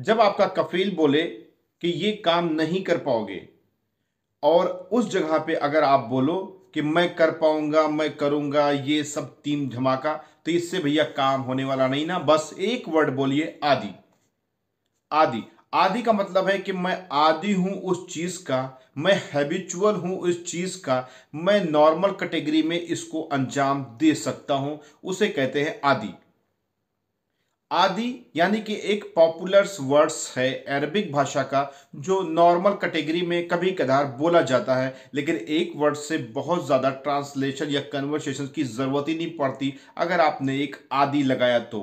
जब आपका कफील बोले कि ये काम नहीं कर पाओगे और उस जगह पे अगर आप बोलो कि मैं कर पाऊंगा मैं करूंगा ये सब टीम धमाका तो इससे भैया काम होने वाला नहीं ना बस एक वर्ड बोलिए आदि आदि आदि का मतलब है कि मैं आदि हूं उस चीज का मैं हैबिचुअल हूं उस चीज का मैं नॉर्मल कैटेगरी में इसको अंजाम दे सकता हूं उसे कहते हैं आदि आदि यानी कि एक पॉपुलर्स वर्ड्स है अरबिक भाषा का जो नॉर्मल कैटेगरी में कभी कदार बोला जाता है लेकिन एक वर्ड से बहुत ज़्यादा ट्रांसलेशन या कन्वर्सेशन की ज़रूरत ही नहीं पड़ती अगर आपने एक आदि लगाया तो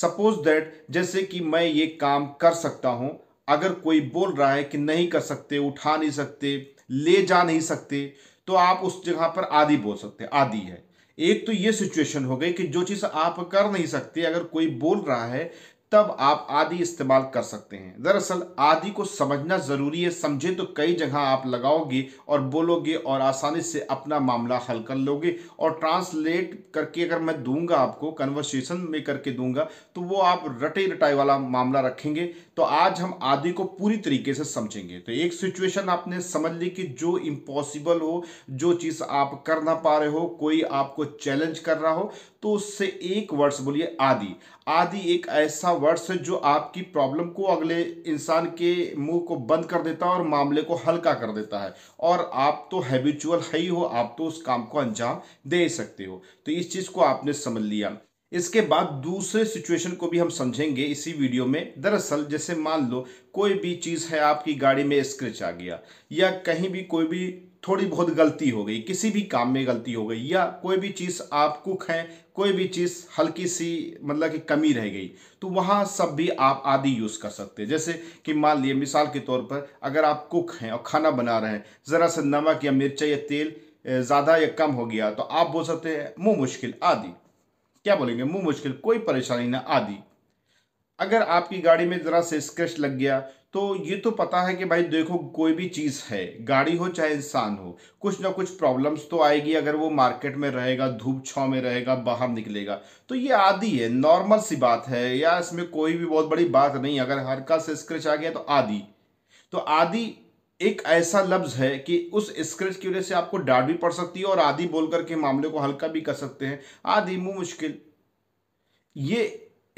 सपोज दैट जैसे कि मैं ये काम कर सकता हूँ अगर कोई बोल रहा है कि नहीं कर सकते उठा नहीं सकते ले जा नहीं सकते तो आप उस जगह पर आदि बोल सकते आदि है एक तो ये सिचुएशन हो गई कि जो चीज़ आप कर नहीं सकते अगर कोई बोल रहा है तब आप आदि इस्तेमाल कर सकते हैं दरअसल आदि को समझना ज़रूरी है समझे तो कई जगह आप लगाओगे और बोलोगे और आसानी से अपना मामला हल कर लोगे और ट्रांसलेट करके अगर मैं दूंगा आपको कन्वर्सेशन में करके दूंगा तो वो आप रटे रटाई वाला मामला रखेंगे तो आज हम आदि को पूरी तरीके से समझेंगे तो एक सिचुएशन आपने समझ ली कि जो इम्पॉसिबल हो जो चीज़ आप कर ना पा रहे हो कोई आपको चैलेंज कर रहा हो तो उससे एक वर्ड्स बोलिए आदि आदि एक ऐसा वर्ड्स है जो आपकी प्रॉब्लम को अगले इंसान के मुंह को बंद कर देता है और मामले को हल्का कर देता है और आप तो हैबिचुअल है ही हो आप तो उस काम को अंजाम दे सकते हो तो इस चीज़ को आपने समझ लिया इसके बाद दूसरे सिचुएशन को भी हम समझेंगे इसी वीडियो में दरअसल जैसे मान लो कोई भी चीज़ है आपकी गाड़ी में स्क्रैच आ गया या कहीं भी कोई भी थोड़ी बहुत गलती हो गई किसी भी काम में गलती हो गई या कोई भी चीज़ आप कुक हैं कोई भी चीज़ हल्की सी मतलब कि कमी रह गई तो वहाँ सब भी आप आदि यूज़ कर सकते हैं जैसे कि मान लिए मिसाल के तौर पर अगर आप कुक हैं और खाना बना रहे हैं ज़रा सा नमक या मिर्चा या तेल ज़्यादा या कम हो गया तो आप बोल सकते हैं मुँह मुश्किल आदि क्या बोलेंगे मुंह मुश्किल कोई परेशानी ना आदि अगर आपकी गाड़ी में ज़रा से स्क्रेच लग गया तो ये तो पता है कि भाई देखो कोई भी चीज़ है गाड़ी हो चाहे इंसान हो कुछ ना कुछ प्रॉब्लम्स तो आएगी अगर वो मार्केट में रहेगा धूप छाँव में रहेगा बाहर निकलेगा तो ये आदि है नॉर्मल सी बात है या इसमें कोई भी बहुत बड़ी बात नहीं अगर हल्का से स्क्रेच आ गया तो आदि तो आदि एक ऐसा लफ्ज है कि उस स्क्रेच की वजह से आपको डांट भी पड़ सकती है और आदि बोल करके मामले को हल्का भी कर सकते हैं आदि मुँह मुश्किल ये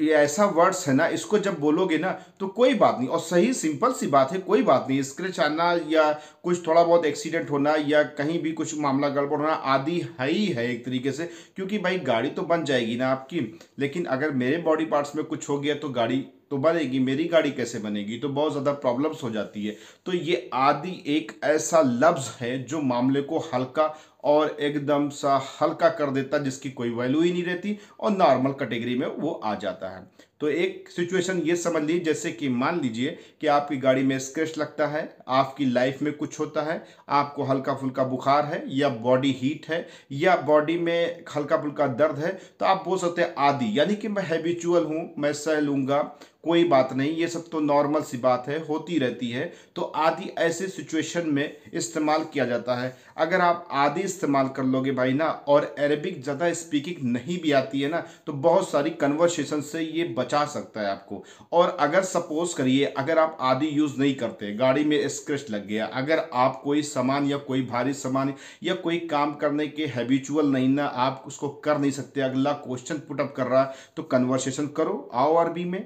ये ऐसा वर्ड्स है ना इसको जब बोलोगे ना तो कोई बात नहीं और सही सिंपल सी बात है कोई बात नहीं स्क्रेच आना या कुछ थोड़ा बहुत एक्सीडेंट होना या कहीं भी कुछ मामला गड़बड़ होना आदि है ही है एक तरीके से क्योंकि भाई गाड़ी तो बन जाएगी ना आपकी लेकिन अगर मेरे बॉडी पार्ट्स में कुछ हो गया तो गाड़ी तो बनेगी मेरी गाड़ी कैसे बनेगी तो बहुत ज़्यादा प्रॉब्लम्स हो जाती है तो ये आदि एक ऐसा लफ्ज़ है जो मामले को हल्का और एकदम सा हल्का कर देता जिसकी कोई वैल्यू ही नहीं रहती और नॉर्मल कैटेगरी में वो आ जाता है तो एक सिचुएशन ये समझ लीजिए जैसे कि मान लीजिए कि आपकी गाड़ी में स्क्रेच लगता है आपकी लाइफ में कुछ होता है आपको हल्का फुल्का बुखार है या बॉडी हीट है या बॉडी में हल्का फुल्का दर्द है तो आप बोल सकते हैं आदि यानी कि मैं हैबिचुअल हूँ मैं सह लूँगा कोई बात नहीं ये सब तो नॉर्मल सी बात है होती रहती है तो आदि ऐसे सिचुएशन में इस्तेमाल किया जाता है अगर आप आदि इस्तेमाल कर लोगे भाई ना और अरेबिक ज़्यादा स्पीकिंग नहीं भी आती है ना तो बहुत सारी कन्वर्सेशन से ये बचा सकता है आपको और अगर सपोज करिए अगर आप आदि यूज़ नहीं करते गाड़ी में स्क्रेच लग गया अगर आप कोई सामान या कोई भारी सामान या कोई काम करने के हैबिचुअल नहीं ना आप उसको कर नहीं सकते अगला क्वेश्चन पुटअप कर रहा तो कन्वर्सेशन करो आओ अरबी में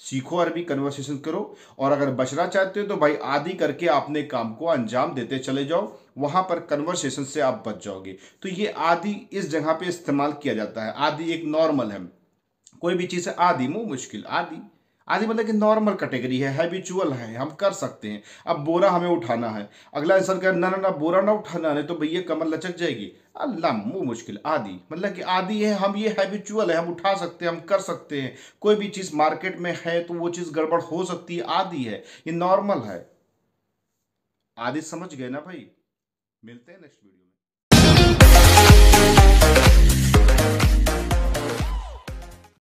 सीखो अरबी कन्वर्सेशन करो और अगर बचना चाहते हो तो भाई आदि करके अपने काम को अंजाम देते चले जाओ वहां पर कन्वर्सेशन से आप बच जाओगे तो ये आदि इस जगह पे इस्तेमाल किया जाता है आदि एक नॉर्मल है कोई भी चीज़ है आदि मुँह मुश्किल आदि आदि मतलब कि नॉर्मल कैटेगरी है हैबिचुअल है हम कर सकते हैं अब बोरा हमें उठाना है अगला आंसर कह ना ना बोरा ना उठाना है तो भैया कमर लचक जाएगी अल्लाह मुँह मुश्किल आदि मतलब कि आदि है हम ये हैबिचुअल है हम उठा सकते हैं हम कर सकते हैं कोई भी चीज़ मार्केट में है तो वो चीज़ गड़बड़ हो सकती है आदि है ये नॉर्मल है आदि समझ गए ना भाई मिलते हैं नेक्स्ट वीडियो में